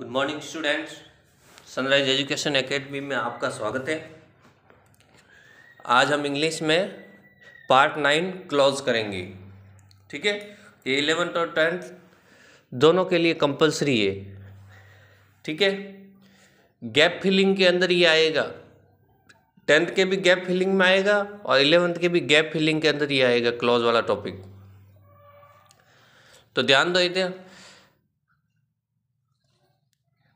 good morning students Sunrise Education Academy में आपका स्वागत है आज हम इंग्लिश में पार्ट नाइन क्लोज करेंगे ठीक है ये इलेवेंथ और टेंथ दोनों के लिए कंपलसरी है ठीक है गैप फिलिंग के अंदर ये आएगा टेंथ के भी गैप फिलिंग में आएगा और इलेवेंथ के भी गैप फिलिंग के अंदर ये आएगा क्लोज वाला टॉपिक तो ध्यान दो इतना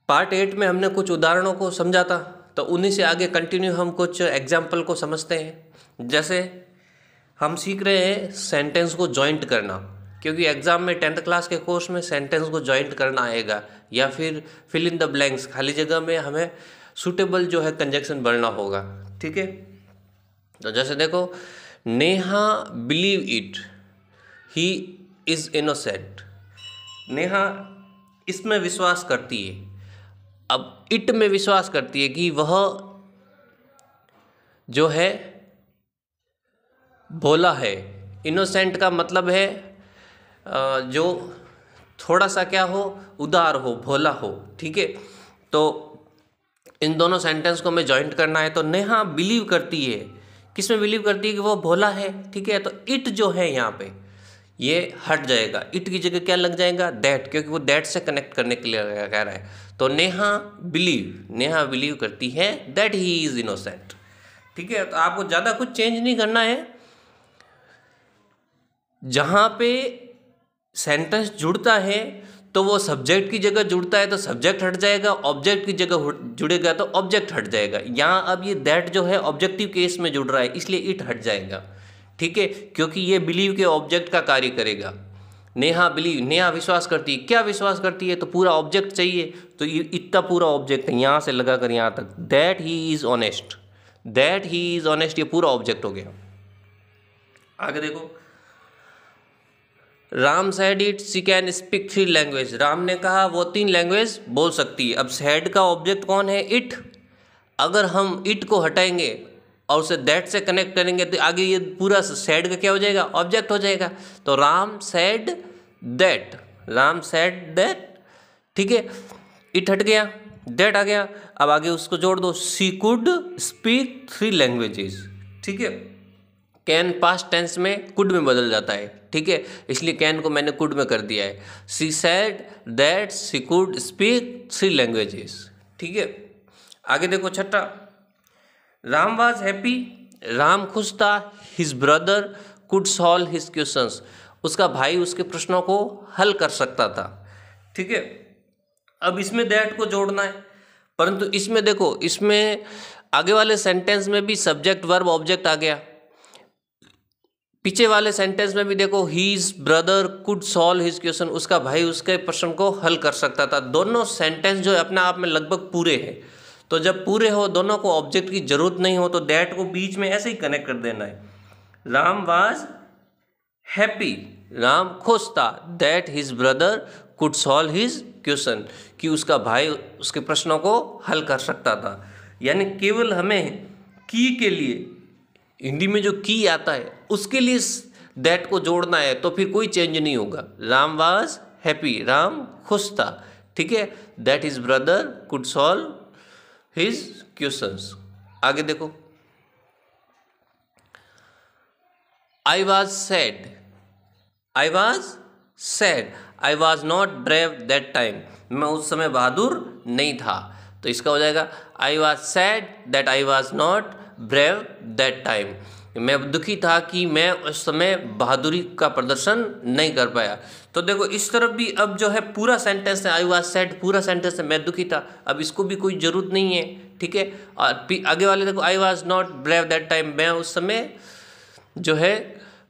पार्ट एट में हमने कुछ उदाहरणों को समझा था तो उन्हीं से आगे कंटिन्यू हम कुछ एग्जाम्पल को समझते हैं जैसे हम सीख रहे हैं सेंटेंस को जॉइंट करना क्योंकि एग्ज़ाम में टेंथ क्लास के कोर्स में सेंटेंस को जॉइंट करना आएगा या फिर फिल इन द ब्लैंक्स खाली जगह में हमें सूटेबल जो है कंजेक्शन बढ़ना होगा ठीक है तो जैसे देखो Neha believe it he is innocent Neha इसमें विश्वास करती है अब इट में विश्वास करती है कि वह जो है भोला है इनोसेंट का मतलब है जो थोड़ा सा क्या हो उदार हो भोला हो ठीक है तो इन दोनों सेंटेंस को हमें जॉइंट करना है तो नेहा बिलीव करती है किस में बिलीव करती है कि वो भोला है ठीक है तो इट जो है यहाँ पे ये हट जाएगा इट की जगह क्या लग जाएगा दैट क्योंकि वो दैट से कनेक्ट करने के लिए कह रहा है तो नेहा बिलीव नेहा बिलीव करती है दैट ही इज़ इनोसेंट ठीक है तो आपको ज़्यादा कुछ चेंज नहीं करना है जहां पे सेंटेंस जुड़ता है तो वो सब्जेक्ट की जगह जुड़ता है तो सब्जेक्ट हट जाएगा ऑब्जेक्ट की जगह जुड़ेगा तो ऑब्जेक्ट हट जाएगा यहाँ अब ये दैट जो है ऑब्जेक्टिव केस में जुड़ रहा है इसलिए इट हट जाएगा ठीक है क्योंकि ये बिलीव के ऑब्जेक्ट का कार्य करेगा नेहा बिलीव नेहा विश्वास करती है क्या विश्वास करती है तो पूरा ऑब्जेक्ट चाहिए तो ये इतना पूरा ऑब्जेक्ट है यहाँ से लगा कर यहाँ तक that he is honest that he is honest ये पूरा ऑब्जेक्ट हो गया आगे देखो Ram said it she can speak three language Ram ने कहा वो तीन लैंग्वेज बोल सकती है अब सैड का ऑब्जेक्ट कौन है इट अगर हम इट को हटाएंगे और उसे दैट से कनेक्ट करेंगे तो आगे ये पूरा सेड का क्या हो जाएगा ऑब्जेक्ट हो जाएगा तो Ram said that Ram said that ठीक है इट हट गया दैट आ गया अब आगे उसको जोड़ दो she could speak three languages ठीक है कैन पास्ट टेंस में कुड में बदल जाता है ठीक है इसलिए कैन को मैंने कुड में कर दिया है she said that she could speak three languages ठीक है आगे देखो छठा राम वाज हैप्पी राम खुश था his brother could solve his question उसका भाई उसके प्रश्नों को हल कर सकता था ठीक है अब इसमें दैट को जोड़ना है परंतु इसमें देखो इसमें आगे वाले सेंटेंस में भी सब्जेक्ट वर्ब ऑब्जेक्ट आ गया पीछे वाले सेंटेंस में भी देखो his brother could solve his question उसका भाई उसके प्रश्न को हल कर सकता था दोनों सेंटेंस जो है अपने आप में लगभग पूरे हैं तो जब पूरे हो दोनों को ऑब्जेक्ट की जरूरत नहीं हो तो दैट को बीच में ऐसे ही कनेक्ट कर देना है राम वाज हैप्पी राम खुश था that his brother could solve his question कि उसका भाई उसके प्रश्नों को हल कर सकता था यानी केवल हमें की के लिए हिंदी में जो की आता है उसके लिए दैट को जोड़ना है तो फिर कोई चेंज नहीं होगा राम वाज हैप्पी राम खुश था ठीक है that is brother could solve his questions आगे देखो I was sad I was sad I was not brave that time मैं उस समय बहादुर नहीं था तो इसका हो जाएगा I was sad that I was not brave that time मैं दुखी था कि मैं उस समय बहादुरी का प्रदर्शन नहीं कर पाया तो देखो इस तरफ भी अब जो है पूरा सेंटेंस है आई वाज सेट पूरा सेंटेंस है मैं दुखी था अब इसको भी कोई ज़रूरत नहीं है ठीक है और आगे वाले देखो I was not brave that time मैं उस समय जो है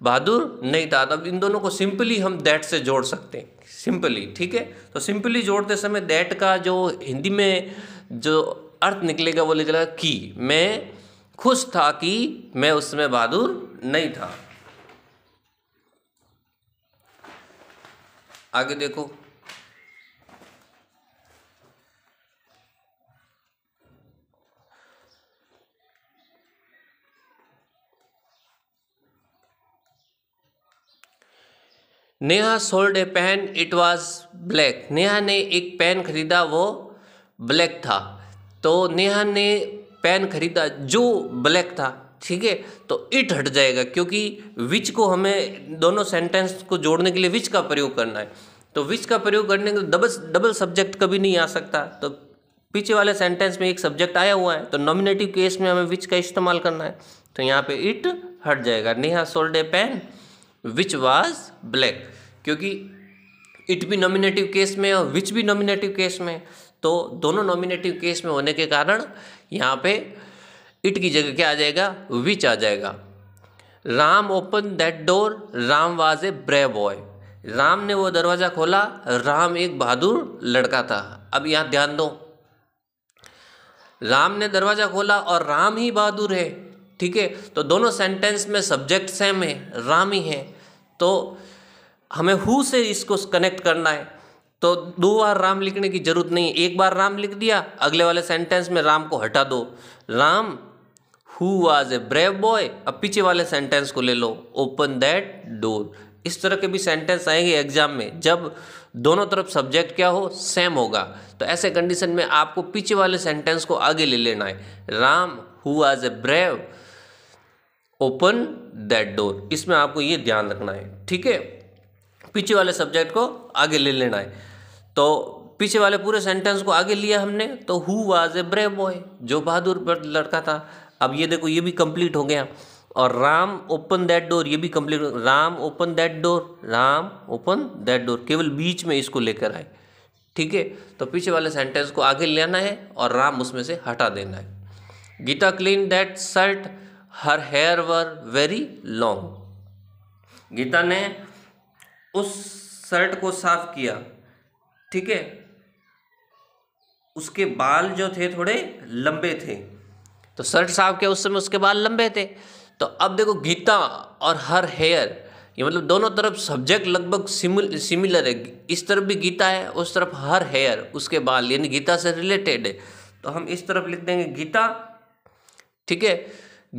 बहादुर नहीं था अब इन दोनों को सिंपली हम दैट से जोड़ सकते हैं सिंपली ठीक है तो सिंपली जोड़ते समय दैट का जो हिंदी में जो अर्थ निकलेगा वो निकलेगा की मैं खुश था कि मैं उसमें बहादुर नहीं था आगे देखो Neha sold a pen it was black Neha ने एक पेन खरीदा वो ब्लैक था तो नेहा ने पेन खरीदा जो ब्लैक था ठीक है तो इट हट जाएगा क्योंकि विच को हमें दोनों सेंटेंस को जोड़ने के लिए विच का प्रयोग करना है तो विच का प्रयोग करने के लिए डबल डबल सब्जेक्ट कभी नहीं आ सकता तो पीछे वाले सेंटेंस में एक सब्जेक्ट आया हुआ है तो नॉमिनेटिव केस में हमें विच का इस्तेमाल करना है तो यहाँ पे इट हट जाएगा Neha sold a pen which was black क्योंकि इट भी नॉमिनेटिव केस में और विच भी नॉमिनेटिव केस में तो दोनों नॉमिनेटिव केस में होने के कारण यहाँ पे इट की जगह क्या आ जाएगा विच आ जाएगा Ram open that door Ram was a brave boy Ram ने वो दरवाज़ा खोला राम एक बहादुर लड़का था अब यहाँ ध्यान दो राम ने दरवाज़ा खोला और राम ही बहादुर है ठीक है तो दोनों सेंटेंस में सब्जेक्ट सेम है राम ही है तो हमें हु से इसको कनेक्ट करना है तो दो बार राम लिखने की जरूरत नहीं है एक बार राम लिख दिया अगले वाले सेंटेंस में राम को हटा दो Ram who was a brave boy अब पीछे वाले सेंटेंस को ले लो ओपन दैट डोर इस तरह के भी सेंटेंस आएंगे एग्जाम में जब दोनों तरफ सब्जेक्ट क्या हो सेम होगा तो ऐसे कंडीशन में आपको पीछे वाले सेंटेंस को आगे ले लेना है Ram who was a brave open that door इसमें आपको ये ध्यान रखना है ठीक है पीछे वाले सब्जेक्ट को आगे ले लेना है तो पीछे वाले पूरे सेंटेंस को आगे लिया हमने तो who was a brave boy जो बहादुर लड़का था अब ये देखो ये भी कंप्लीट हो गया और राम ओपन दैट डोर ये भी complete Ram open that door Ram open that door केवल बीच में इसको लेकर आए ठीक है तो पीछे वाले सेंटेंस को आगे लेना है और राम उसमें से हटा देना है Geeta clean that shirt her hair were very long Geeta ने उस शर्ट को साफ किया ठीक है उसके बाल जो थे थोड़े लंबे थे तो सर्ट साहब के उस समय उसके बाल लंबे थे तो अब देखो गीता और हर हेयर ये मतलब दोनों तरफ सब्जेक्ट लगभग सिमिलर है इस तरफ भी गीता है उस तरफ हर हेयर उसके बाल यानी गीता से रिलेटेड है तो हम इस तरफ लिख देंगे गीता ठीक है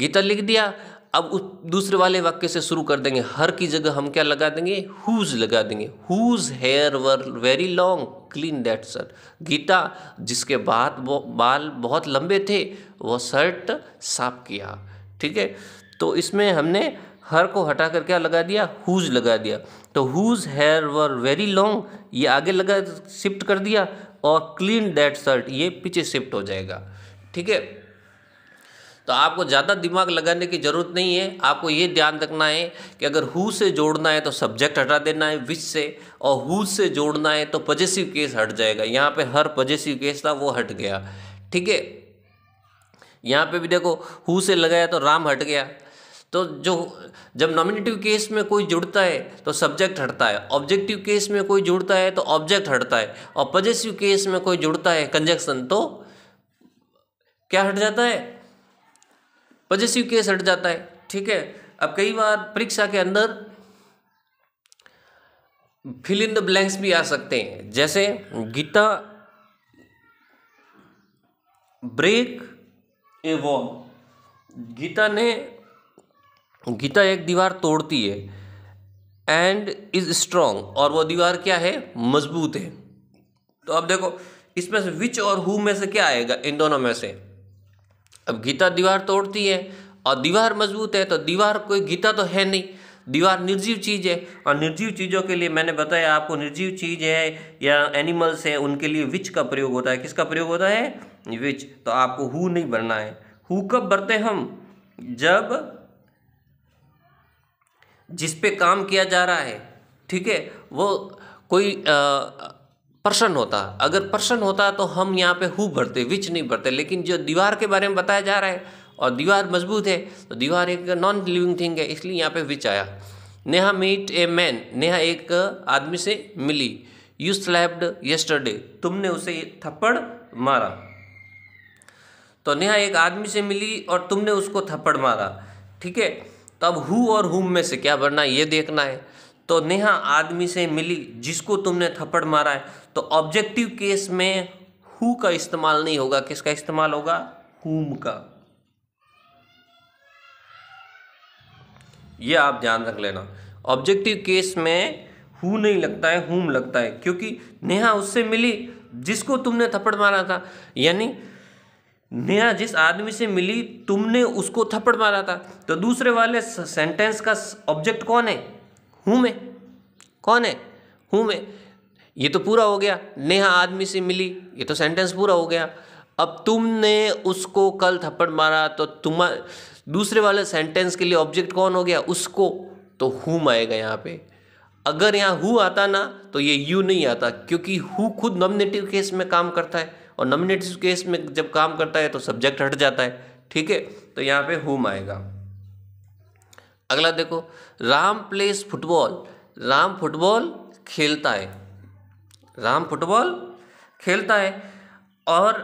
गीता लिख दिया अब उस दूसरे वाले वाक्य से शुरू कर देंगे हर की जगह हम क्या लगा देंगे हुज लगा देंगे whose hair were very long clean that shirt Geeta जिसके बाद बाल बहुत लंबे थे वह शर्ट साफ किया ठीक है तो इसमें हमने हर को हटा कर क्या लगा दिया हुज लगा दिया तो whose hair were very long ये आगे लगा शिफ्ट कर दिया और क्लीन डेट शर्ट ये पीछे शिफ्ट हो जाएगा ठीक है तो आपको ज़्यादा दिमाग लगाने की ज़रूरत नहीं है आपको ये ध्यान रखना है कि अगर हु से जोड़ना है तो सब्जेक्ट हटा देना है विच से और हु से जोड़ना है तो पजेसिव केस हट जाएगा यहाँ पे हर पजेसिव केस था वो हट गया ठीक है यहाँ पे भी देखो हु से लगाया तो राम हट गया तो जो जब नॉमिनेटिव केस में कोई जुड़ता है तो सब्जेक्ट हटता है ऑब्जेक्टिव केस में कोई जुड़ता है तो ऑब्जेक्ट हटता है और पजेसिव केस में कोई जुड़ता है कंजक्शन तो क्या हट जाता है पॉजिटिव केस हट जाता है ठीक है अब कई बार परीक्षा के अंदर फिल इन द ब्लैंक्स भी आ सकते हैं जैसे Geeta break a wall Geeta ने गीता एक दीवार तोड़ती है एंड इज स्ट्रांग और वो दीवार क्या है मजबूत है तो अब देखो इसमें से विच और हु में से क्या आएगा इन दोनों में से अब गीता दीवार तोड़ती है और दीवार मजबूत है तो दीवार कोई गीता तो है नहीं दीवार निर्जीव चीज़ है और निर्जीव चीज़ों के लिए मैंने बताया आपको निर्जीव चीज़ है या एनिमल्स हैं उनके लिए विच का प्रयोग होता है किसका प्रयोग होता है विच तो आपको हु नहीं बनना है हु कब बरते हम जब जिस पे काम किया जा रहा है ठीक है वो कोई आ, प्रसन्न होता अगर प्रसन्न होता तो हम यहाँ पे हु भरते विच नहीं भरते लेकिन जो दीवार के बारे में बताया जा रहा है और दीवार मजबूत है तो दीवार एक नॉन लिविंग थिंग है इसलिए यहाँ पे विच आया Neha meet a man Neha एक आदमी से मिली यू स्लैब्ड यस्टरडे तुमने उसे थप्पड़ मारा तो नेहा एक आदमी से मिली और तुमने उसको थप्पड़ मारा ठीक है तो अब हु और हुम में से क्या भरना है ये देखना है तो नेहा आदमी से मिली जिसको तुमने थप्पड़ मारा है तो ऑब्जेक्टिव केस में हु का इस्तेमाल नहीं होगा किसका इस्तेमाल होगा हुम का यह आप ध्यान रख लेना ऑब्जेक्टिव केस में हु नहीं लगता है हुम लगता है क्योंकि नेहा उससे मिली जिसको तुमने थप्पड़ मारा था यानी नेहा जिस आदमी से मिली तुमने उसको थप्पड़ मारा था तो दूसरे वाले सेंटेंस का ऑब्जेक्ट कौन है हुम में कौन है हुम है ये तो पूरा हो गया नेहा आदमी से मिली ये तो सेंटेंस पूरा हो गया अब तुमने उसको कल थप्पड़ मारा तो तुम दूसरे वाले सेंटेंस के लिए ऑब्जेक्ट कौन हो गया उसको तो हुम आएगा यहाँ पे अगर यहाँ हु आता ना तो ये यू नहीं आता क्योंकि हु खुद नॉमिनेटिव केस में काम करता है और नॉमिनेटिव केस में जब काम करता है तो सब्जेक्ट हट जाता है ठीक है तो यहाँ पे हुम आएगा अगला देखो Ram plays football Ram football खेलता है राम फुटबॉल खेलता है और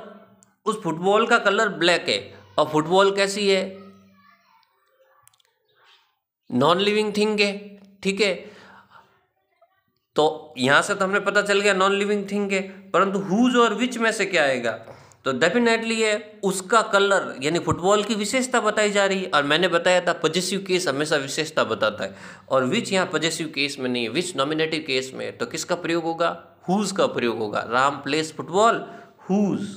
उस फुटबॉल का कलर ब्लैक है और फुटबॉल कैसी है नॉन लिविंग थिंग है ठीक है तो यहां से तो हमने पता चल गया नॉन लिविंग थिंग है परंतु हुज और विच में से क्या आएगा तो डेफिनेटली है उसका कलर यानी फुटबॉल की विशेषता बताई जा रही है और मैंने बताया था पजेसिव केस हमेशा विशेषता बताता है और विच यहाँ पजेसिव केस में नहीं है विच नॉमिनेटिव केस में तो किसका प्रयोग होगा हुज का प्रयोग होगा Ram plays football whose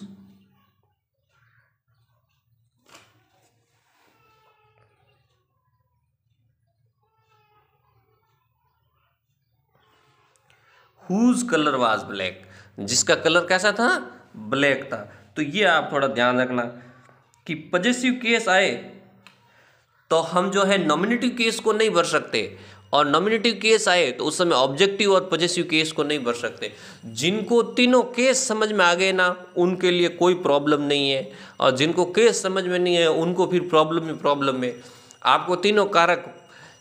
whose colour was black जिसका कलर कैसा था ब्लैक था तो ये आप थोड़ा ध्यान रखना कि पजेसिव केस आए तो हम जो है नॉमिनेटिव केस को नहीं भर सकते और नॉमिनेटिव केस आए तो उस समय ऑब्जेक्टिव और पजेसिव केस को नहीं भर सकते जिनको तीनों केस समझ में आ गए ना उनके लिए कोई प्रॉब्लम नहीं है और जिनको केस समझ में नहीं है उनको फिर प्रॉब्लम ही प्रॉब्लम है आपको तीनों कारक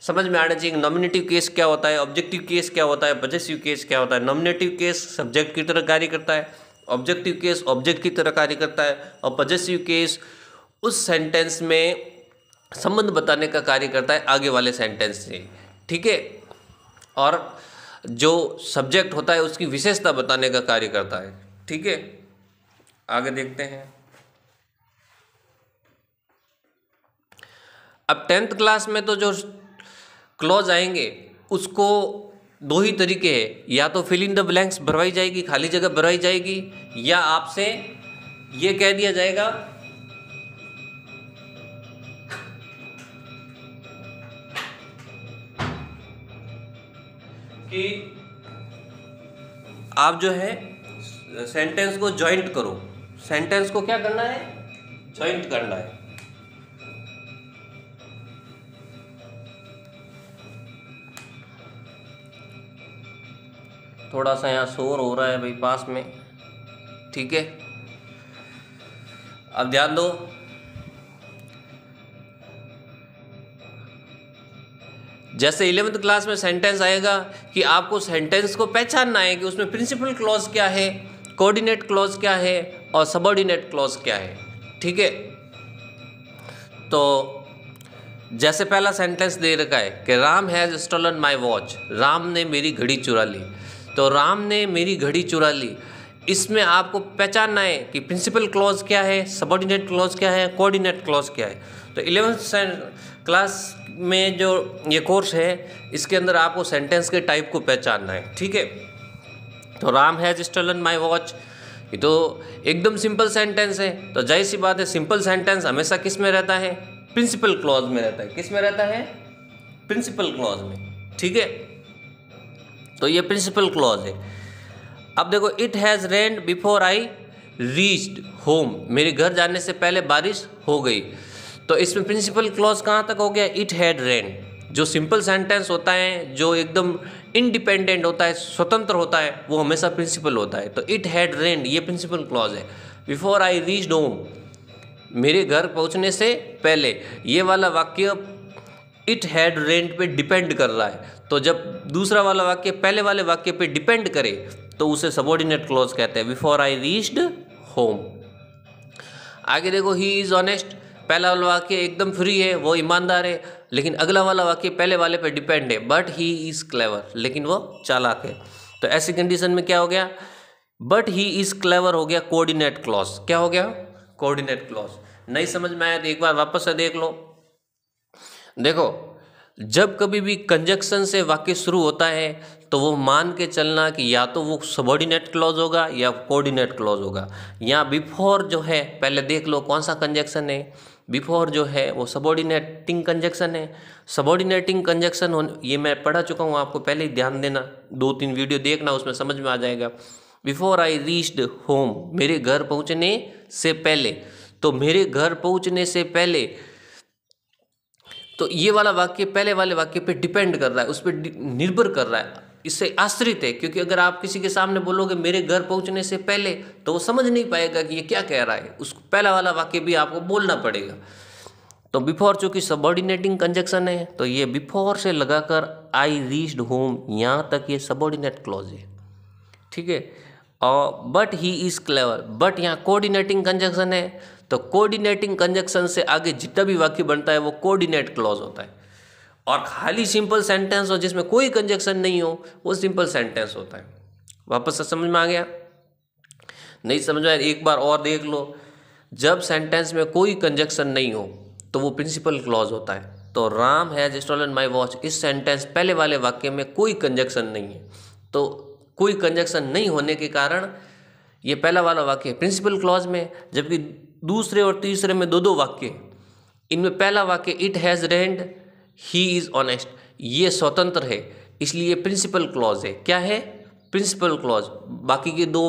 समझ में आना चाहिए नॉमिनेटिव केस क्या होता है ऑब्जेक्टिव केस क्या होता है पजेसिव केस क्या होता है नॉमिनेटिव केस सब्जेक्ट की तरह कार्य करता है ऑब्जेक्टिव केस ऑब्जेक्ट की तरह कार्य करता है और पजेसिव केस उस सेंटेंस में संबंध बताने का कार्य करता है आगे वाले सेंटेंस से ठीक है और जो सब्जेक्ट होता है उसकी विशेषता बताने का कार्य करता है ठीक है आगे देखते हैं अब टेंथ क्लास में तो जो क्लॉज आएंगे उसको दो ही तरीके हैं या तो फिल इन द ब्लैंक्स भरवाई जाएगी खाली जगह भरवाई जाएगी या आपसे ये कह दिया जाएगा कि आप जो है सेंटेंस को ज्वाइंट करो सेंटेंस को क्या करना है ज्वाइंट करना है थोड़ा सा यहाँ शोर हो रहा है भाई पास में ठीक है अब ध्यान दो जैसे इलेवंथ क्लास में सेंटेंस आएगा कि आपको सेंटेंस को पहचानना है कि उसमें प्रिंसिपल क्लॉज क्या है कोऑर्डिनेट क्लॉज क्या है और सबॉर्डिनेट क्लॉज क्या है ठीक है तो जैसे पहला सेंटेंस दे रखा है कि Ram has stolen my watch Ram ने मेरी घड़ी चुरा ली तो राम ने मेरी घड़ी चुरा ली इसमें आपको पहचानना है कि प्रिंसिपल क्लॉज क्या है सबॉर्डिनेट क्लॉज क्या है कोऑर्डिनेट क्लॉज क्या है तो इलेवेंथ क्लास में जो ये कोर्स है इसके अंदर आपको सेंटेंस के टाइप को पहचानना है ठीक है तो Ram has stolen my watch ये तो एकदम सिंपल सेंटेंस है तो जाहिर सी बात है सिंपल सेंटेंस हमेशा किस में रहता है प्रिंसिपल क्लॉज में रहता है किस में रहता है प्रिंसिपल क्लॉज में ठीक है तो ये प्रिंसिपल क्लॉज है अब देखो it has rained before I reached home मेरे घर जाने से पहले बारिश हो गई तो इसमें प्रिंसिपल क्लॉज कहाँ तक हो गया इट हैड रेन जो सिंपल सेंटेंस होता है जो एकदम इंडिपेंडेंट होता है स्वतंत्र होता है वो हमेशा प्रिंसिपल होता है तो इट हैड रेन ये प्रिंसिपल क्लॉज है बिफोर आई रीच होम मेरे घर पहुँचने से पहले ये वाला वाक्य इट हैड रेंट पे डिपेंड कर रहा है तो जब दूसरा वाला वाक्य पहले वाले वाक्य पे डिपेंड करे तो उसे सबॉर्डिनेट क्लॉज कहते हैं बिफोर आई रीच्ड होम आगे देखो ही इज़ ऑनेस्ट पहला वाला वाक्य एकदम फ्री है वो ईमानदार है लेकिन अगला वाला वाक्य पहले वाले पर डिपेंड है बट ही इज़ क्लेवर लेकिन वो चालाक है तो ऐसी कंडीशन में क्या हो गया बट ही इज़ क्लेवर हो गया कोऑर्डिनेट क्लॉज क्या हो गया कोऑर्डिनेट क्लॉज नहीं समझ में आया तो एक बार वापस से देख लो देखो जब कभी भी कंजक्शन से वाक्य शुरू होता है तो वो मान के चलना कि या तो वो सबॉर्डिनेट क्लॉज होगा या कोऑर्डिनेट क्लॉज होगा या बिफोर जो है पहले देख लो कौन सा कंजक्शन है बिफोर जो है वो सबॉर्डिनेटिंग कंजक्शन है सबॉर्डिनेटिंग कंजक्शन ये मैं पढ़ा चुका हूँ आपको पहले ही ध्यान देना दो तीन वीडियो देखना उसमें समझ में आ जाएगा बिफोर आई रीच्ड होम मेरे घर पहुँचने से पहले तो मेरे घर पहुँचने से पहले तो ये वाला वाक्य पहले वाले वाक्य पे डिपेंड कर रहा है उस पर निर्भर कर रहा है इससे आश्रित है क्योंकि अगर आप किसी के सामने बोलोगे मेरे घर पहुंचने से पहले तो वो समझ नहीं पाएगा कि ये क्या कह रहा है उसको पहला वाला वाक्य भी आपको बोलना पड़ेगा तो बिफोर चूंकि सबॉर्डिनेटिंग कंजक्शन है तो ये बिफोर से लगाकर आई रीच्ड होम यहाँ तक ये सबॉर्डिनेट क्लॉज है ठीक है और but he is clever but यहाँ कोऑर्डिनेटिंग कंजक्शन है तो कोऑर्डिनेटिंग कंजक्शन से आगे जितना भी वाक्य बनता है वो कोऑर्डिनेट क्लॉज होता है और खाली सिंपल सेंटेंस हो जिसमें कोई कंजक्शन नहीं हो वो सिंपल सेंटेंस होता है वापस से समझ में आ गया नहीं समझ में एक बार और देख लो जब सेंटेंस में कोई कंजक्शन नहीं हो तो वो प्रिंसिपल क्लॉज होता है तो Ram has stolen my watch इस सेंटेंस पहले वाले वाक्य में कोई कंजक्शन नहीं है तो कोई कंजक्शन नहीं होने के कारण ये पहला वाला वाक्य प्रिंसिपल क्लॉज में जबकि दूसरे और तीसरे में दो दो वाक्य इनमें पहला वाक्य it has rained he is honest ये स्वतंत्र है इसलिए प्रिंसिपल क्लॉज है क्या है प्रिंसिपल क्लॉज बाकी के दो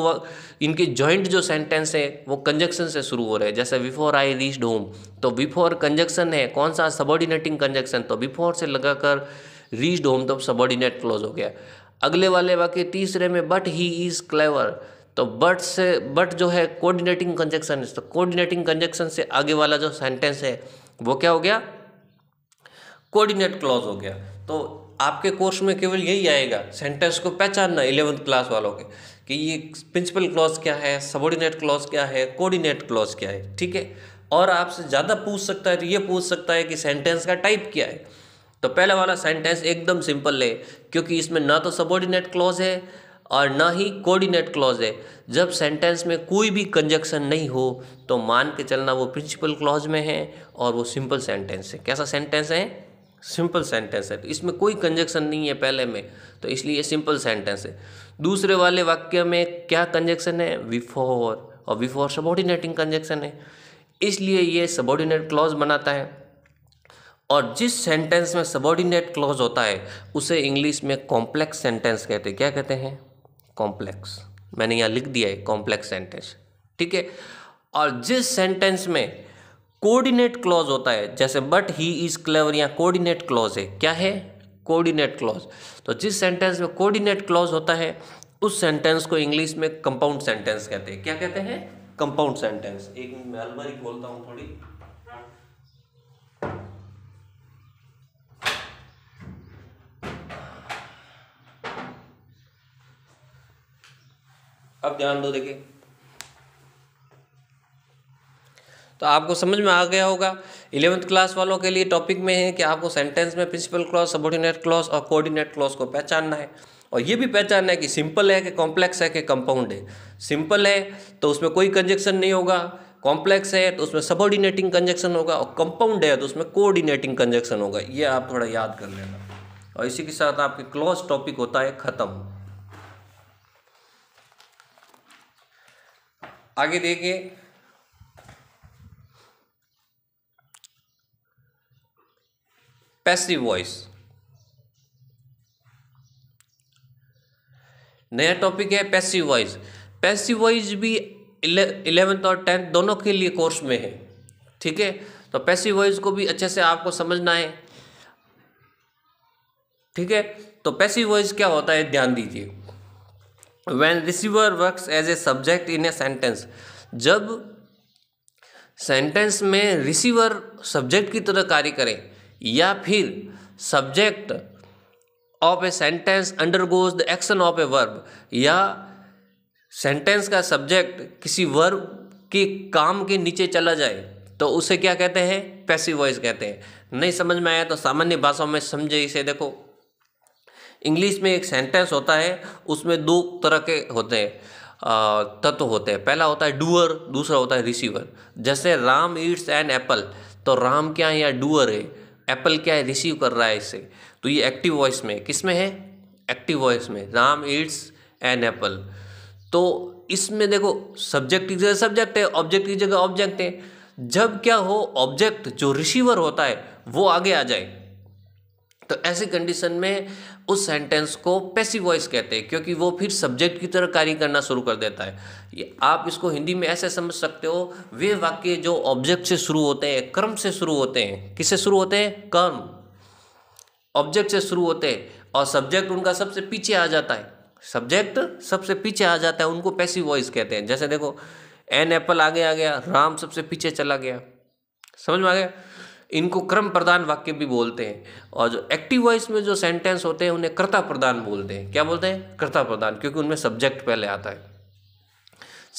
इनके जॉइंट जो सेंटेंस है वो कंजक्शन से शुरू हो रहे हैं जैसे बिफोर आई रीच्ड होम तो बिफोर कंजक्शन है कौन सा सबॉर्डिनेटिंग कंजक्शन तो बिफोर से लगाकर रीच्ड होम तो सबॉर्डिनेट क्लॉज हो गया अगले वाले बाकी तीसरे में बट ही इज़ क्लेवर तो बट से बट जो है कोऑर्डिनेटिंग कंजक्शन तो कोऑर्डिनेटिंग कंजक्शन से आगे वाला जो सेंटेंस है वो क्या हो गया कोऑर्डिनेट क्लॉज हो गया तो आपके कोर्स में केवल यही आएगा सेंटेंस को पहचानना इलेवंथ क्लास वालों के कि ये प्रिंसिपल क्लॉज क्या है सबॉर्डिनेट क्लॉज क्या है कोऑर्डिनेट क्लॉज क्या है ठीक है और आपसे ज़्यादा पूछ सकता है तो ये पूछ सकता है कि सेंटेंस का टाइप क्या है तो पहला वाला सेंटेंस एकदम सिंपल है क्योंकि इसमें ना तो सबॉर्डिनेट क्लॉज है और ना ही कोऑर्डिनेट क्लॉज है जब सेंटेंस में कोई भी कंजक्शन नहीं हो तो मान के चलना वो प्रिंसिपल क्लॉज में है और वो सिंपल सेंटेंस है कैसा सेंटेंस है सिंपल सेंटेंस है तो इसमें कोई कंजक्शन नहीं है पहले में तो इसलिए सिंपल सेंटेंस है दूसरे वाले वाक्य में क्या कंजक्शन है विफोर और विफोर सबॉर्डिनेटिंग कंजक्शन है इसलिए ये सबॉर्डिनेट क्लॉज बनाता है और जिस सेंटेंस में सबॉर्डिनेट क्लॉज होता है उसे इंग्लिश में कॉम्प्लेक्स सेंटेंस कहते हैं क्या कहते हैं कॉम्प्लेक्स मैंने यहाँ लिख दिया है कॉम्प्लेक्स सेंटेंस ठीक है और जिस सेंटेंस में कोऑर्डिनेट क्लॉज होता है जैसे बट ही इज क्लेवर या कोऑर्डिनेट क्लॉज है क्या है कोऑर्डिनेट क्लॉज तो जिस सेंटेंस में कोऑर्डिनेट क्लॉज होता है उस सेंटेंस को इंग्लिश में कंपाउंड सेंटेंस कहते हैं क्या कहते हैं कंपाउंड सेंटेंस एक मैं अलमारी बोलता हूँ थोड़ी अब ध्यान दो देखिए तो आपको समझ में आ गया होगा इलेवंथ क्लास वालों के लिए टॉपिक में है कि आपको सेंटेंस में प्रिंसिपल क्लॉज सबोर्डिनेट क्लॉज और कोऑर्डिनेट क्लॉज को पहचानना है और ये भी पहचानना है कि सिंपल है कि कॉम्प्लेक्स है कि कंपाउंड है सिंपल है तो उसमें कोई कंजेक्शन नहीं होगा कॉम्प्लेक्स है तो उसमें सबोर्डिनेटिंग कंजेक्शन होगा और कंपाउंड है तो उसमें कोऑर्डिनेटिंग कंजेक्शन होगा ये आप थोड़ा याद कर लेना और इसी के साथ आपके क्लॉज टॉपिक होता है ख़त्म आगे देखिए पैसिव वॉइस नया टॉपिक है पैसिव वॉइस पैसिव वॉइस भी इलेवेंथ और टेंथ दोनों के लिए कोर्स में है ठीक है तो पैसिव वॉइस को भी अच्छे से आपको समझना है ठीक है तो पैसिव वॉइस क्या होता है ध्यान दीजिए when receiver works as a subject in a sentence जब सेंटेंस में रिसीवर सब्जेक्ट की तरह कार्य करें या फिर subject of a sentence undergoes the action of a verb या सेंटेंस का सब्जेक्ट किसी वर्ब के काम के नीचे चला जाए तो उसे क्या कहते हैं पैसिव वॉइस कहते हैं नहीं समझ में आया तो सामान्य भाषाओं में समझे इसे देखो इंग्लिश में एक सेंटेंस होता है उसमें दो तरह के होते हैं तत्व होते हैं पहला होता है डूअर दूसरा होता है रिसीवर जैसे राम ईट्स एन एप्पल तो राम क्या है या डूअर है एप्पल क्या है रिसीव कर रहा है इसे तो ये एक्टिव वॉइस में किस में है एक्टिव वॉइस में राम ईट्स एन एप्पल तो इसमें देखो सब्जेक्ट की जगह सब्जेक्ट है ऑब्जेक्ट की जगह ऑब्जेक्ट है जब क्या हो ऑब्जेक्ट जो रिसीवर होता है वो आगे आ जाए तो ऐसी कंडीशन में उस सेंटेंस को पैसिव वॉइस कहते हैं क्योंकि वो फिर सब्जेक्ट की तरह कार्य करना शुरू कर देता है ये आप इसको हिंदी में ऐसे समझ सकते हो वे वाक्य जो ऑब्जेक्ट से शुरू होते हैं कर्म से शुरू होते हैं किससे शुरू होते हैं कर्म ऑब्जेक्ट से शुरू होते हैं और सब्जेक्ट उनका सबसे पीछे आ जाता है सब्जेक्ट सबसे पीछे आ जाता है उनको पैसिव वॉइस कहते हैं जैसे देखो एन एप्पल आगे आ गया राम सबसे पीछे चला गया समझ में आ गया इनको क्रम प्रधान वाक्य भी बोलते हैं और जो एक्टिव वॉइस में जो सेंटेंस होते हैं उन्हें कर्ता प्रधान बोलते हैं क्या बोलते हैं कर्ता प्रधान क्योंकि उनमें सब्जेक्ट पहले आता है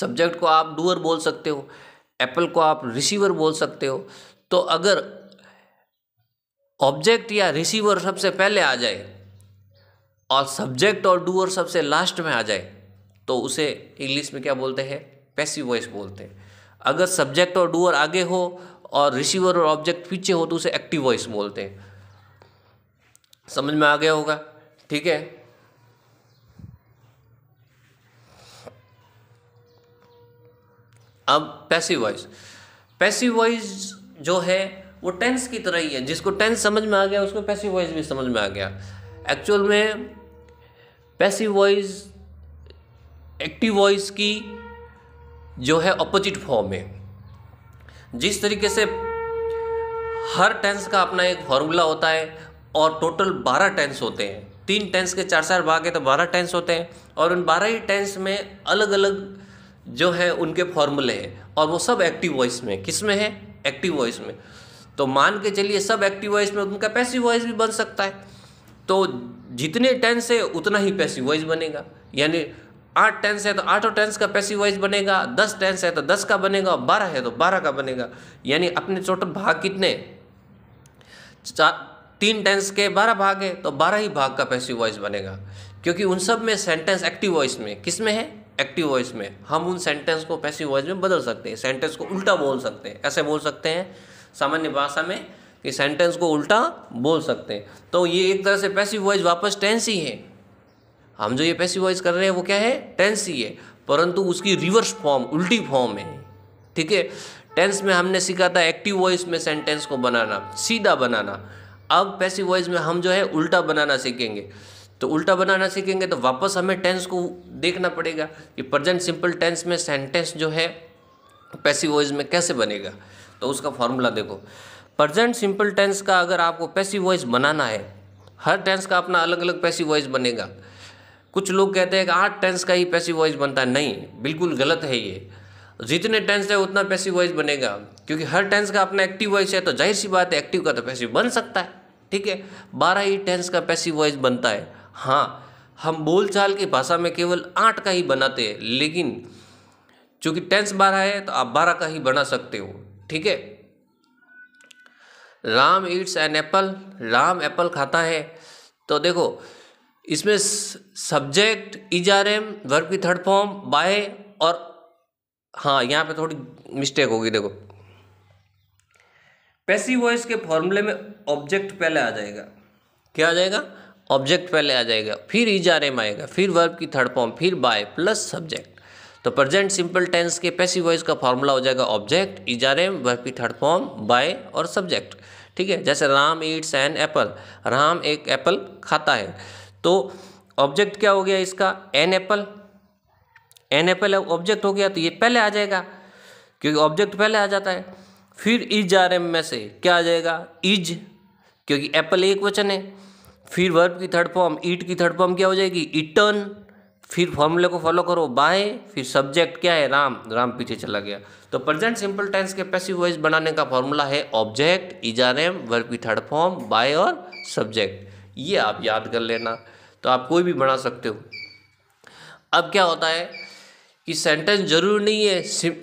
सब्जेक्ट को आप डूअर बोल सकते हो एप्पल को आप रिसीवर बोल सकते हो तो अगर ऑब्जेक्ट या रिसीवर सबसे पहले आ जाए और सब्जेक्ट और डूअर सबसे लास्ट में आ जाए तो उसे इंग्लिश में क्या बोलते हैं पैसिव वॉइस बोलते हैं अगर सब्जेक्ट और डूअर आगे हो और रिसीवर और ऑब्जेक्ट पीछे हो तो उसे एक्टिव वॉइस बोलते हैं समझ में आ गया होगा ठीक है अब पैसिव वॉइस पैसिव वॉइस जो है वो टेंस की तरह ही है जिसको टेंस समझ में आ गया उसको पैसिव वॉइस भी समझ में आ गया एक्चुअल में पैसिव वॉइस एक्टिव वॉइस की जो है अपोजिट फॉर्म है जिस तरीके से हर टेंस का अपना एक फॉर्मूला होता है और टोटल बारह टेंस होते हैं तीन टेंस के चार चार भाग है तो बारह टेंस होते हैं और उन बारह ही टेंस में अलग अलग जो है उनके फॉर्मूले हैं और वो सब एक्टिव वॉइस में किस में है एक्टिव वॉइस में तो मान के चलिए सब एक्टिव वॉइस में उनका पैसिव वॉइस भी बन सकता है तो जितने टेंस है उतना ही पैसिव वॉइस बनेगा यानी आठ टेंस है तो आठों टेंस का पैसिव वॉइस बनेगा दस टेंस है तो दस का बनेगा और बारह है तो बारह का बनेगा यानी अपने टोटल भाग कितने तीन टेंस के बारह भाग है तो बारह ही भाग का पैसिव वॉइस बनेगा क्योंकि उन सब में सेंटेंस एक्टिव वॉइस में किस में है एक्टिव वॉइस में हम उन सेंटेंस को पैसिव वॉइस में बदल सकते हैं सेंटेंस को उल्टा बोल सकते हैं ऐसे बोल सकते हैं सामान्य भाषा में कि सेंटेंस को उल्टा बोल सकते हैं तो ये एक तरह से पैसिव वॉइस वापस टेंस ही है हम जो ये पैसिव वॉइस कर रहे हैं वो क्या है टेंस ही है परंतु उसकी रिवर्स फॉर्म उल्टी फॉर्म है ठीक है टेंस में हमने सीखा था एक्टिव वॉइस में सेंटेंस को बनाना सीधा बनाना अब पैसिव वॉइस में हम जो है उल्टा बनाना सीखेंगे तो उल्टा बनाना सीखेंगे तो वापस हमें टेंस को देखना पड़ेगा कि प्रजेंट सिंपल टेंस में सेंटेंस जो है पैसिव वॉइस में कैसे बनेगा तो उसका फॉर्मूला देखो प्रजेंट सिंपल टेंस का अगर आपको पैसिव वॉइस बनाना है हर टेंस का अपना अलग अलग पैसिव वॉइस बनेगा कुछ लोग कहते हैं कि आठ हाँ, टेंस का ही पैसिव वॉइस बनता है नहीं बिल्कुल गलत है ये जितने टेंस है उतना पैसिव वॉइस बनेगा क्योंकि हर टेंस का अपना एक्टिव वॉइस है तो जाहिर सी बात है एक्टिव का तो पैसिव बन सकता है ठीक है बारह ही टेंस का पैसिव वॉइस बनता है हाँ हम बोलचाल की भाषा में केवल आठ का ही बनाते हैं लेकिन चूंकि टेंस बारह है तो आप बारह का ही बना सकते हो ठीक है Ram eats an apple Ram apple खाता है तो देखो इसमें subject is are am verb की थर्ड फॉर्म बाय और हाँ यहाँ पे थोड़ी मिस्टेक होगी देखो पैसिव वॉइस के फॉर्मूले में ऑब्जेक्ट पहले आ जाएगा क्या आ जाएगा ऑब्जेक्ट पहले आ जाएगा फिर इज आर एम आएगा फिर वर्ब की थर्ड फॉर्म फिर बाय प्लस सब्जेक्ट तो प्रेजेंट सिंपल टेंस के पैसिव वॉइस का फॉर्मूला हो जाएगा object is are am verb की थर्ड फॉर्म बाय और सब्जेक्ट ठीक है जैसे Ram eats an apple Ram एक एप्पल खाता है तो ऑब्जेक्ट क्या हो गया इसका an apple an apple object हो गया तो ये पहले आ जाएगा क्योंकि ऑब्जेक्ट पहले आ जाता है फिर इज आर एम में से क्या आ जाएगा इज क्योंकि एप्पल एक वचन है फिर वर्ब की थर्ड फॉर्म ईट की थर्ड फॉर्म क्या हो जाएगी इटर्न फिर फॉर्मूले को फॉलो करो बाय फिर सब्जेक्ट क्या है राम राम पीछे चला गया तो प्रेजेंट सिंपल टेंस के पैसिव वॉइस बनाने का फॉर्मूला है object is are am verb की थर्ड फॉर्म बाय और सब्जेक्ट ये आप याद कर लेना तो आप कोई भी बना सकते हो अब क्या होता है कि सेंटेंस जरूर नहीं है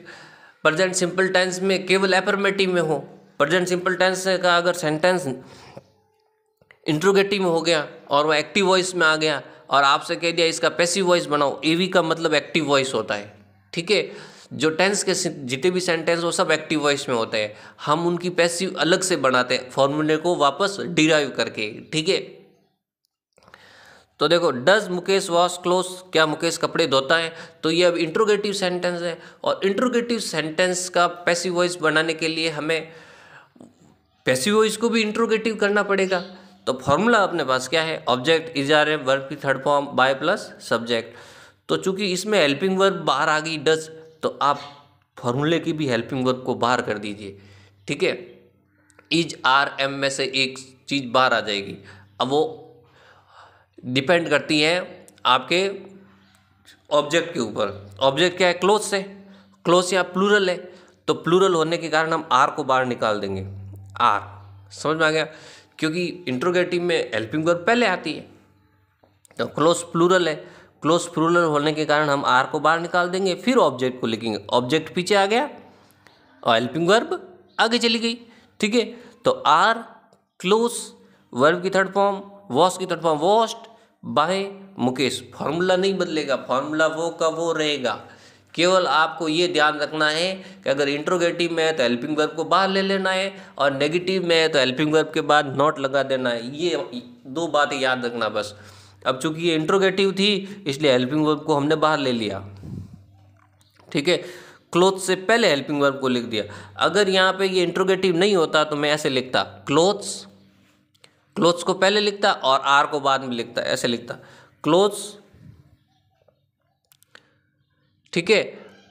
प्रजेंट सिंपल टेंस में केवल एपरमेटिव में हो प्रजेंट सिंपल टेंस का अगर सेंटेंस इंट्रोगेटिव हो गया और वह एक्टिव वॉइस में आ गया और आपसे कह दिया इसका पैसिव वॉइस बनाओ एवी का मतलब एक्टिव वॉइस होता है ठीक है जो टेंस के जितने भी सेंटेंस वो सब एक्टिव वॉइस में होते हैं हम उनकी पैसिव अलग से बनाते हैं फॉर्मूले को वापस डिराइव करके ठीक है तो देखो डज मुकेश वॉश क्लोज क्या मुकेश कपड़े धोता है तो ये अब इंट्रोगेटिव सेंटेंस है और इंट्रोगेटिव सेंटेंस का पैसिव वॉइस बनाने के लिए हमें पैसिव वॉइस को भी इंट्रोगेटिव करना पड़ेगा तो फॉर्मूला अपने पास क्या है object is are am verb की third form by plus subject तो चूंकि इसमें हेल्पिंग वर्ब बाहर आ गई डज तो आप फॉर्मूले की भी हेल्पिंग वर्ब को बाहर कर दीजिए ठीक है इज आर एम में से एक चीज़ बाहर आ जाएगी अब वो डिपेंड करती हैं आपके ऑब्जेक्ट के ऊपर ऑब्जेक्ट क्या है क्लोज से क्लोज यहाँ प्लूरल है तो प्लूरल होने के कारण हम आर को बाहर निकाल देंगे आर समझ में आ गया क्योंकि इंट्रोगेटिव में हेल्पिंग वर्ब पहले आती है तो क्लोज प्लूरल है क्लोज प्लूरल होने के कारण हम आर को बाहर निकाल देंगे फिर ऑब्जेक्ट को लिखेंगे ऑब्जेक्ट पीछे आ गया और हेल्पिंग वर्ब आगे चली गई ठीक है तो आर क्लोज वर्ब की थर्ड फॉर्म वॉश की third form washed by Mukesh formula नहीं बदलेगा फार्मूला वो का वो रहेगा केवल आपको ये ध्यान रखना है कि अगर इंट्रोगेटिव में है तो हेल्पिंग वर्ब को बाहर ले लेना है और नेगेटिव में है तो हेल्पिंग वर्ब के बाद नॉट लगा देना है ये दो बातें याद रखना बस अब चूंकि ये इंट्रोगेटिव थी इसलिए हेल्पिंग वर्ब को हमने बाहर ले लिया ठीक है क्लोथ से पहले हेल्पिंग वर्ब को लिख दिया अगर यहाँ पे ये इंट्रोगेटिव नहीं होता तो मैं ऐसे लिखता क्लोथ्स क्लोथ्स को पहले लिखता और आर को बाद में लिखता ऐसे लिखता क्लोथ्स ठीक है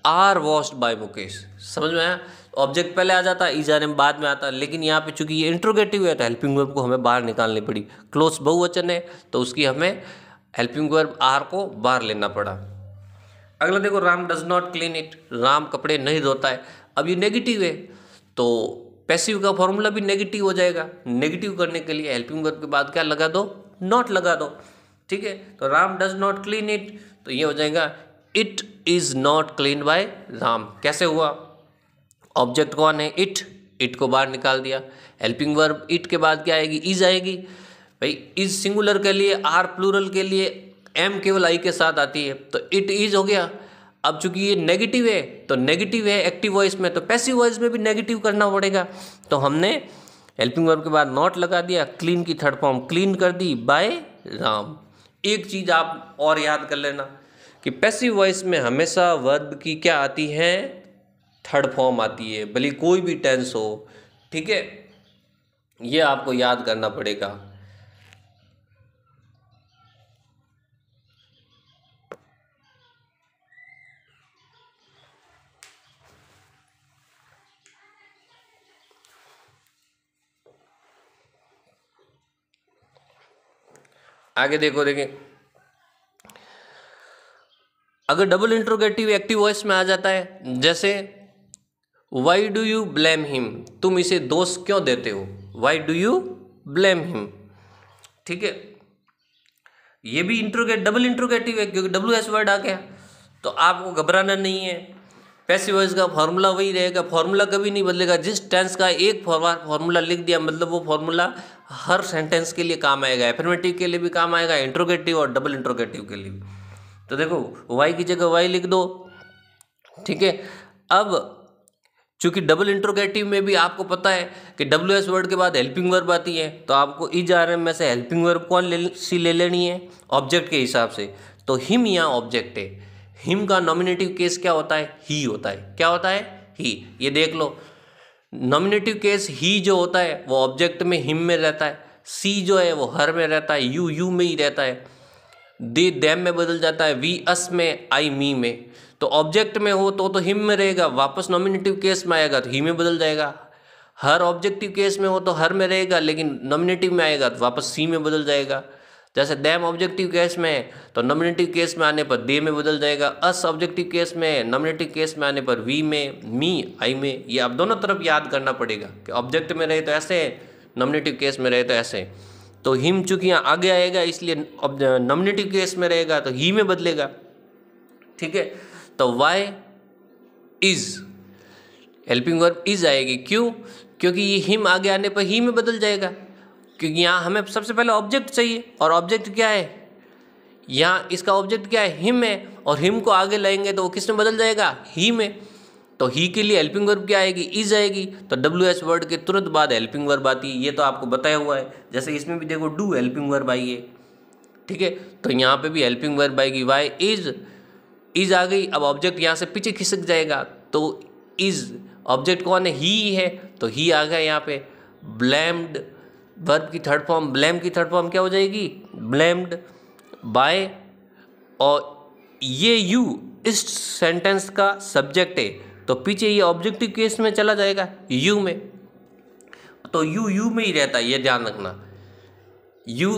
आर वॉस्ड बाय मुकेश समझ में आया ऑब्जेक्ट तो पहले आ जाता इज आर एम बाद में आता लेकिन यहाँ पे चूंकि ये इंट्रोगेटिव है तो हेल्पिंग वर्ब को हमें बाहर निकालनी पड़ी क्लोज बहुवचन है तो उसकी हमें हेल्पिंग वर्ब आर को बाहर लेना पड़ा अगला देखो Ram does not clean it Ram कपड़े नहीं धोता है अब ये नेगेटिव है तो पैसिव का फॉर्मूला भी नेगेटिव हो जाएगा नेगेटिव करने के लिए हेल्पिंग वर्ब के बाद क्या लगा दो नॉट लगा दो ठीक है तो Ram does not clean it तो ये हो जाएगा it is not clean by Ram कैसे हुआ ऑब्जेक्ट कौन है इट इट को बाहर निकाल दिया हेल्पिंग वर्ब इट के बाद क्या आएगी इज आएगी भाई इज सिंगुलर के लिए आर प्लूरल के लिए एम केवल आई के साथ आती है तो इट इज हो गया अब चूंकि ये नेगेटिव है तो नेगेटिव है एक्टिव वॉइस में तो पैसिव वॉइस में भी नेगेटिव करना पड़ेगा तो हमने हेल्पिंग वर्ब के बाद नॉट लगा दिया क्लीन की थर्ड फॉर्म क्लीन कर दी बाय राम एक चीज़ आप और याद कर लेना कि पैसिव वॉइस में हमेशा वर्ब की क्या आती है थर्ड फॉर्म आती है भले कोई भी टेंस हो ठीक है ये आपको याद करना पड़ेगा आगे देखो देखें अगर डबल इंट्रोगेटिव एक्टिव वॉइस में आ जाता है जैसे why do you blame him तुम इसे दोष क्यों देते हो why do you blame him ठीक है ये भी इंट्रोगेट डबल इंट्रोगेटिव है क्योंकि डब्ल्यू एस वर्ड आ गया तो आपको घबराना नहीं है पैसिव वॉइस का फॉर्मूला वही रहेगा फॉर्मूला कभी नहीं बदलेगा जिस टेंस का एक फॉर्मूला लिख दिया मतलब वो फॉर्मूला हर सेंटेंस के लिए काम आएगा एफर्मेटिव के लिए भी काम आएगा इंट्रोगेटिव और डबल इंट्रोगेटिव के लिए तो देखो वाई की जगह वाई लिख दो ठीक है अब चूंकि डबल इंट्रोगेटिव में भी आपको पता है कि डब्ल्यू एस वर्ड के बाद हेल्पिंग वर्ब आती है तो आपको इज आर एम में से हेल्पिंग वर्ब कौन ले, सी ले लेनी है ऑब्जेक्ट के हिसाब से तो हिम यहाँ ऑब्जेक्ट है हिम का नॉमिनेटिव केस क्या होता है ही होता है क्या होता है ही ये देख लो नॉमिनेटिव केस ही जो होता है वो ऑब्जेक्ट में हिम में रहता है सी जो है वो हर में रहता है यू यू में ही रहता है दे दैम में बदल जाता है वी अस में आई मी में तो ऑब्जेक्ट में हो तो तो हिम में रहेगा वापस नॉमिनेटिव केस में आएगा तो ही में बदल जाएगा हर ऑब्जेक्टिव केस में हो तो हर में रहेगा लेकिन नॉमिनेटिव में आएगा तो वापस सी में बदल जाएगा जैसे दैम ऑब्जेक्टिव केस में तो नॉमिनेटिव केस में आने पर दे में बदल जाएगा अस ऑब्जेक्टिव केस में नॉमिनेटिव केस में आने पर वी में मी आई में ये आप दोनों तरफ याद करना पड़ेगा कि ऑब्जेक्ट में रहे तो ऐसे नॉमिनेटिव केस में रहे तो ऐसे तो हिम चूंकि यहाँ आगे आएगा इसलिए नॉमिनेटिव केस में रहेगा तो ही में बदलेगा ठीक है तो why is helping verb is आएगी क्यों क्योंकि ये हिम आगे आने पर ही में बदल जाएगा क्योंकि यहाँ हमें सबसे पहले ऑब्जेक्ट चाहिए और ऑब्जेक्ट क्या है यहाँ इसका ऑब्जेक्ट क्या है हिम है और हिम को आगे लाएंगे तो वो किस में बदल जाएगा ही में तो ही के लिए हेल्पिंग वर्ब क्या आएगी इज आएगी तो डब्ल्यू एच वर्ड के तुरंत बाद हेल्पिंग वर्ब आती है ये तो आपको बताया हुआ है जैसे इसमें भी देखो डू हेल्पिंग वर्ब आई है ठीक है तो यहाँ पे भी हेल्पिंग वर्ब आएगी वाई इज इज आ गई अब ऑब्जेक्ट यहाँ से पीछे खिसक जाएगा तो इज ऑब्जेक्ट कौन है ही है तो ही आ गया यहाँ पे ब्लैम्ड वर्ब की थर्ड फॉर्म ब्लेम की थर्ड फॉर्म क्या हो जाएगी ब्लेम्ड बाय और ये यू इस सेंटेंस का सब्जेक्ट है तो पीछे ये ऑब्जेक्टिव केस में चला जाएगा यू में तो यू यू में ही रहता है ये ध्यान रखना यू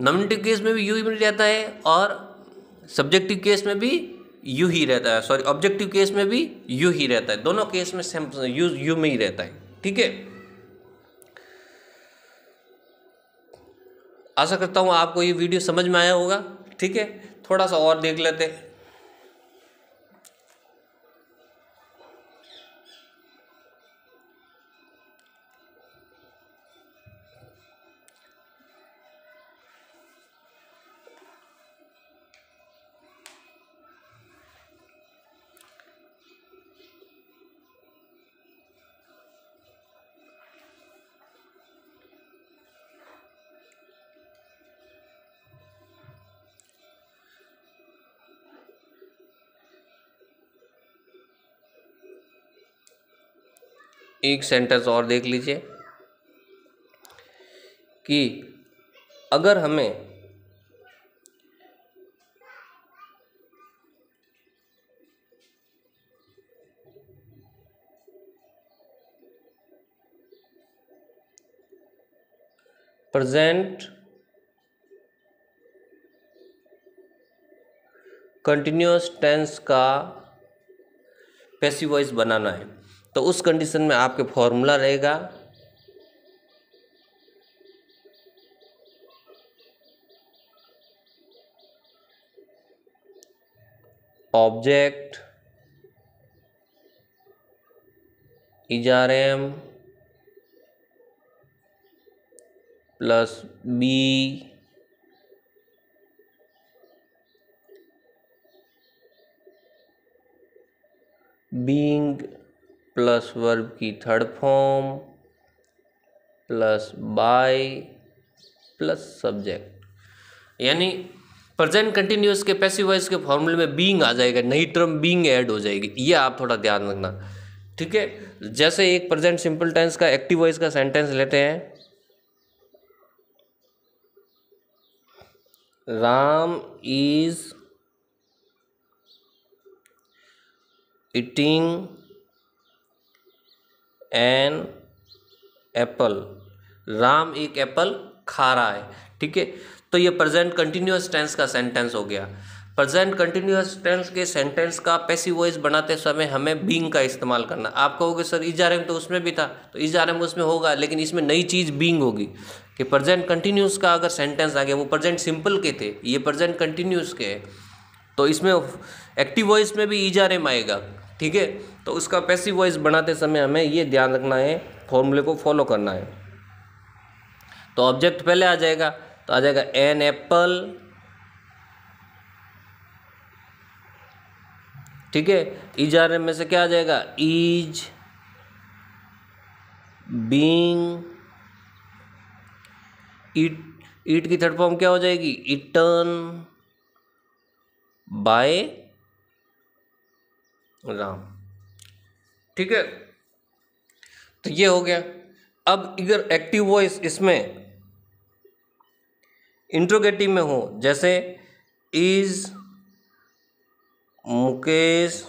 नॉमिनेटिव केस में भी यू ही में रहता है और सब्जेक्टिव केस में भी यू ही रहता है सॉरी ऑब्जेक्टिव केस में भी यू ही रहता है दोनों केस में यू यू में ही रहता है ठीक है आशा करता हूँ आपको ये वीडियो समझ में आया होगा ठीक है थोड़ा सा और देख लेते हैं एक सेंटेंस और देख लीजिए कि अगर हमें प्रेजेंट कंटिन्यूस टेंस का पैसिव वॉइस बनाना है तो उस कंडीशन में आपके फॉर्मूला रहेगा object is are am plus be being plus verb की third form plus by plus subject यानी प्रेजेंट कंटिन्यूस के पैसिव वॉइस के फॉर्मूले में बींग आ जाएगा नई टर्म तो बींग ऐड हो जाएगी ये आप थोड़ा ध्यान रखना ठीक है जैसे एक प्रेजेंट सिंपल टेंस का एक्टिव वॉइस का सेंटेंस लेते हैं Ram is eating an apple Ram एक एप्पल खा रहा है ठीक है तो ये प्रेजेंट कंटिन्यूस टेंस का सेंटेंस हो गया प्रेजेंट कंटिन्यूस टेंस के सेंटेंस का पैसिव वॉइस बनाते समय हमें बींग का इस्तेमाल करना आप कहोगे सर इजारम तो उसमें भी था तो इजारम उसमें होगा लेकिन इसमें नई चीज़ बींग होगी कि प्रेजेंट कंटिन्यूस का अगर सेंटेंस आ गया वो प्रेजेंट सिंपल के थे ये प्रेजेंट कंटिन्यूस के तो इसमें एक्टिव वॉइस में भी इजारम आएगा ठीक है तो उसका पैसिव वॉइस बनाते समय हमें ये ध्यान रखना है फॉर्मूले को फॉलो करना है तो ऑब्जेक्ट पहले आ जाएगा तो आ जाएगा एन एप्पल ठीक है इज आर में से क्या आ जाएगा इज बींग इट ईट की थर्ड फॉर्म क्या हो जाएगी इटर्न बाय राम ठीक है तो ये हो गया अब इधर एक्टिव वॉइस इसमें इंट्रोगेटिव में हो जैसे is Mukesh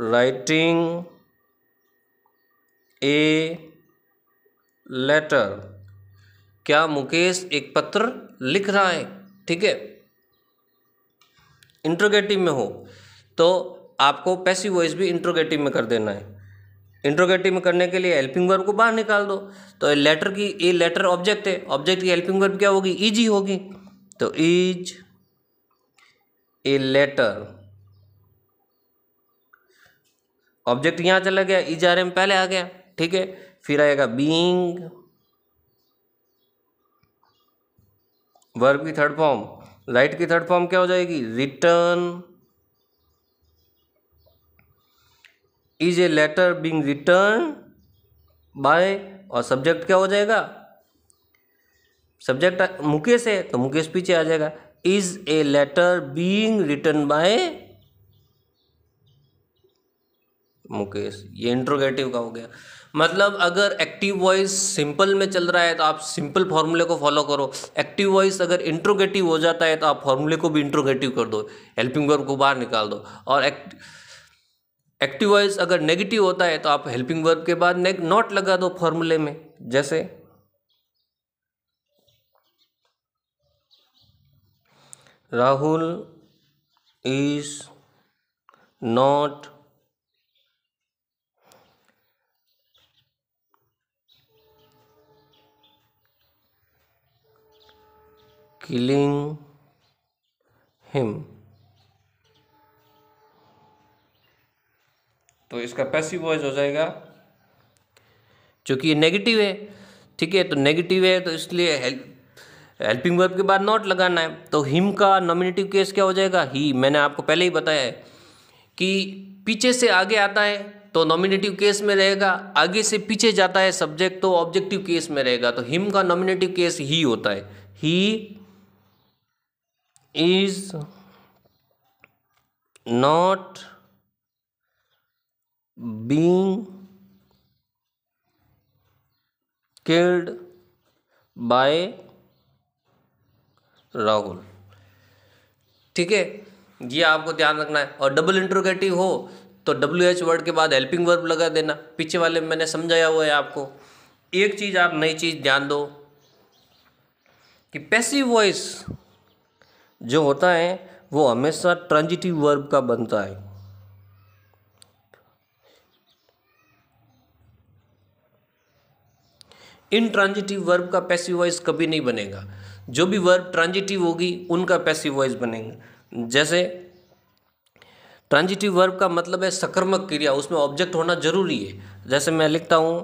writing a letter क्या मुकेश एक पत्र लिख रहा है ठीक है इंट्रोगेटिव में हो तो आपको पैसिव वॉइस भी इंट्रोगेटिव में कर देना है इंट्रोगेटिव में करने के लिए हेल्पिंग वर्ब को बाहर निकाल दो तो लेटर की ए लेटर ऑब्जेक्ट है ऑब्जेक्ट की हेल्पिंग वर्ब क्या होगी ही होगी तो इज ए लेटर ऑब्जेक्ट यहां चला गया इज आर एम पहले आ गया ठीक है फिर आएगा बीइंग वर्ब की थर्ड फॉर्म लाइट की थर्ड फॉर्म क्या हो जाएगी written is a letter being written by और सब्जेक्ट क्या हो जाएगा सब्जेक्ट मुकेश है तो मुकेश पीछे आ जाएगा is a letter being written by Mukesh ये इंट्रोगेटिव का हो गया मतलब अगर एक्टिव वॉइस सिंपल में चल रहा है तो आप सिंपल फार्मूले को फॉलो करो एक्टिव वॉइस अगर इंट्रोगेटिव हो जाता है तो आप फार्मूले को भी इंट्रोगेटिव कर दो हेल्पिंग वर्ब को बाहर निकाल दो और एक्टिव वॉइस अगर नेगेटिव होता है तो आप हेल्पिंग वर्ब के बाद नॉट लगा दो फॉर्मूले में जैसे Rahul is not killing him तो इसका पैसिव वॉइस हो जाएगा चूंकि ये नेगेटिव है ठीक है तो नेगेटिव है तो इसलिए हेल्पिंग वर्ब के बाद नॉट लगाना है तो हिम का नॉमिनेटिव केस क्या हो जाएगा ही मैंने आपको पहले ही बताया है कि पीछे से आगे आता है तो नॉमिनेटिव केस में रहेगा आगे से पीछे जाता है सब्जेक्ट तो ऑब्जेक्टिव केस में रहेगा तो हिम का नॉमिनेटिव केस ही होता है ही is not being killed by Rahul ठीक है ये आपको ध्यान रखना है और डबल इंट्रोगेटिव हो तो डब्ल्यू एच वर्ड के बाद हेल्पिंग वर्ब लगा देना पीछे वाले में मैंने समझाया हुआ है आपको एक चीज़ आप नई चीज़ ध्यान दो कि पैसिव वॉइस जो होता है वो हमेशा ट्रांजिटिव वर्ब का बनता है ट्रांजिटिव वर्ब का पैसिव वॉइस कभी नहीं बनेगा जो भी वर्ब ट्रांजिटिव होगी उनका पैसिव वॉइस बनेगा जैसे ट्रांजिटिव वर्ब का मतलब है सकर्मक क्रिया उसमें ऑब्जेक्ट होना जरूरी है जैसे मैं लिखता हूं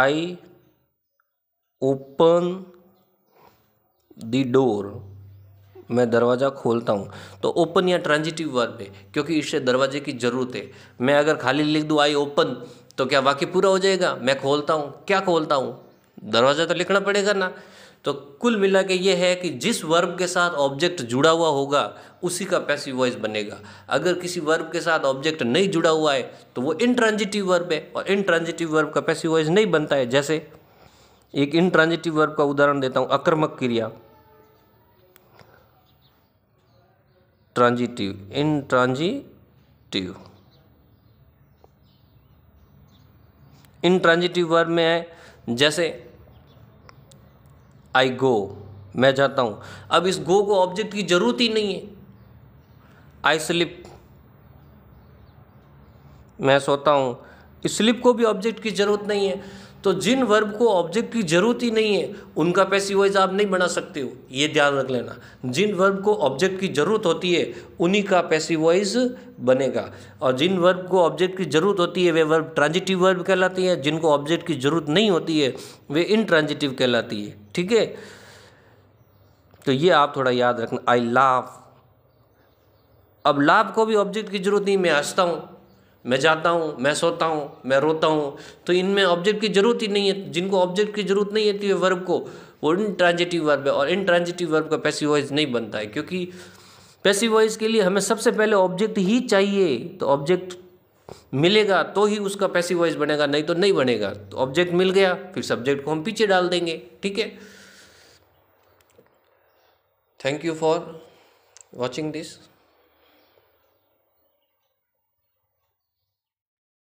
आई ओपन दी डोर मैं दरवाज़ा खोलता हूँ तो ओपन या ट्रांजिटिव वर्ब है क्योंकि इससे दरवाजे की ज़रूरत है मैं अगर खाली लिख दूँ आई ओपन तो क्या वाक्य पूरा हो जाएगा मैं खोलता हूँ क्या खोलता हूँ दरवाज़ा तो लिखना पड़ेगा ना तो कुल मिला के ये है कि जिस वर्ब के साथ ऑब्जेक्ट जुड़ा हुआ होगा उसी का पैसिव वॉइस बनेगा अगर किसी वर्ब के साथ ऑब्जेक्ट नहीं जुड़ा हुआ है तो वो इनट्रांजिटिव वर्ब है और इनट्रांजिटिव वर्ब का पैसिव वॉइस नहीं बनता है जैसे एक इनट्रांजिटिव वर्ब का उदाहरण देता हूँ आक्रमक क्रिया transitive intransitive intransitive verb में है जैसे आई गो मैं जाता हूँ अब इस गो को ऑब्जेक्ट की जरूरत ही नहीं है आई स्लिप मैं सोता हूँ स्लिप को भी ऑब्जेक्ट की जरूरत नहीं है तो जिन वर्ब को ऑब्जेक्ट की ज़रूरत ही नहीं है उनका पैसिव वॉइस आप नहीं बना सकते हो ये ध्यान रख लेना जिन वर्ब को ऑब्जेक्ट की ज़रूरत होती है उन्हीं का पैसिव वॉइस बनेगा और जिन वर्ब को ऑब्जेक्ट की ज़रूरत होती है वे वर्ब ट्रांजिटिव वर्ब कहलाती हैं जिनको ऑब्जेक्ट की ज़रूरत नहीं होती है वे इनट्रांजिटिव कहलाती है ठीक है तो ये आप थोड़ा याद रखना आई लाव अब लाभ को भी ऑब्जेक्ट की जरूरत नहीं मैं हंसता हूँ मैं जाता हूँ मैं सोता हूँ मैं रोता हूँ तो इनमें ऑब्जेक्ट की ज़रूरत ही नहीं है जिनको ऑब्जेक्ट की ज़रूरत नहीं होती है वर्ब को वो इन ट्रांजेटिव वर्ब है और इन ट्रांजिटिव वर्ब का पैसिव वॉइस नहीं बनता है क्योंकि पैसिव वॉइस के लिए हमें सबसे पहले ऑब्जेक्ट ही चाहिए तो ऑब्जेक्ट मिलेगा तो ही उसका पैसिव वॉइस बनेगा नहीं तो नहीं बनेगा तो ऑब्जेक्ट मिल गया फिर सब्जेक्ट को हम पीछे डाल देंगे ठीक है thank you for watching this